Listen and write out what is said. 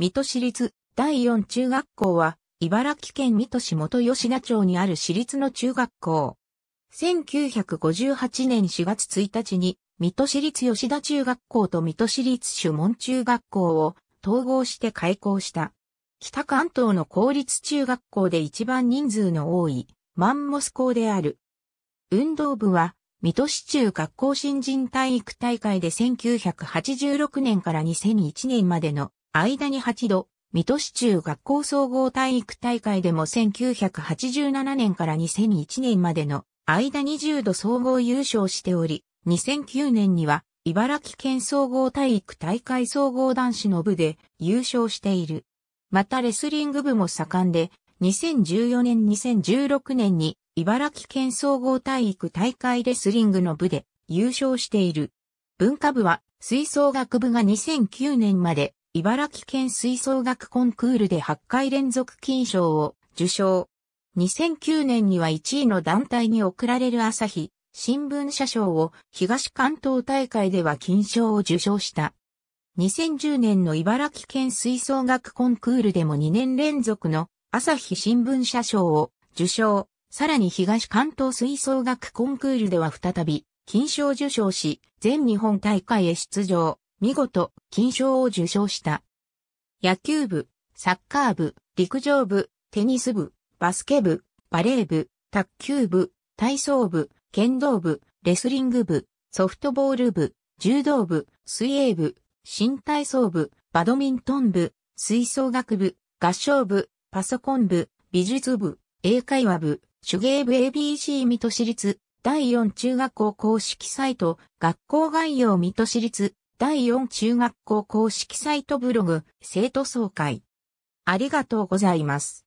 水戸市立第四中学校は、茨城県水戸市元吉田町にある市立の中学校。1958年4月1日に、水戸市立吉田中学校と水戸市立守門中学校を統合して開校した。北関東の公立中学校で一番人数の多いマンモス校である。運動部は、水戸市中学校新人体育大会で1986年から2001年までの間に8度、水戸市中学校総合体育大会でも1987年から2001年までの間20度総合優勝しており、2009年には茨城県総合体育大会総合男子の部で優勝している。またレスリング部も盛んで、2014年2016年に茨城県総合体育大会レスリングの部で優勝している。文化部は吹奏楽部が2009年まで茨城県吹奏楽コンクールで8回連続金賞を受賞。2009年には1位の団体に贈られる朝日、新聞社賞を東関東大会では金賞を受賞した。2010年の茨城県吹奏楽コンクールでも2年連続の朝日新聞社賞を受賞。さらに東関東吹奏楽コンクールでは再び金賞受賞し、全日本大会へ出場。見事、金賞を受賞した。野球部、サッカー部、陸上部、テニス部、バスケ部、バレー部、卓球部、体操部、剣道部、レスリング部、ソフトボール部、柔道部、水泳部、新体操部、バドミントン部、吹奏楽部、合唱部、パソコン部、美術部、英会話部、手芸部 ABC 水戸市立、第4中学校公式サイト、学校概要水戸市立、第4中学校公式サイトブログ生徒総会。ありがとうございます。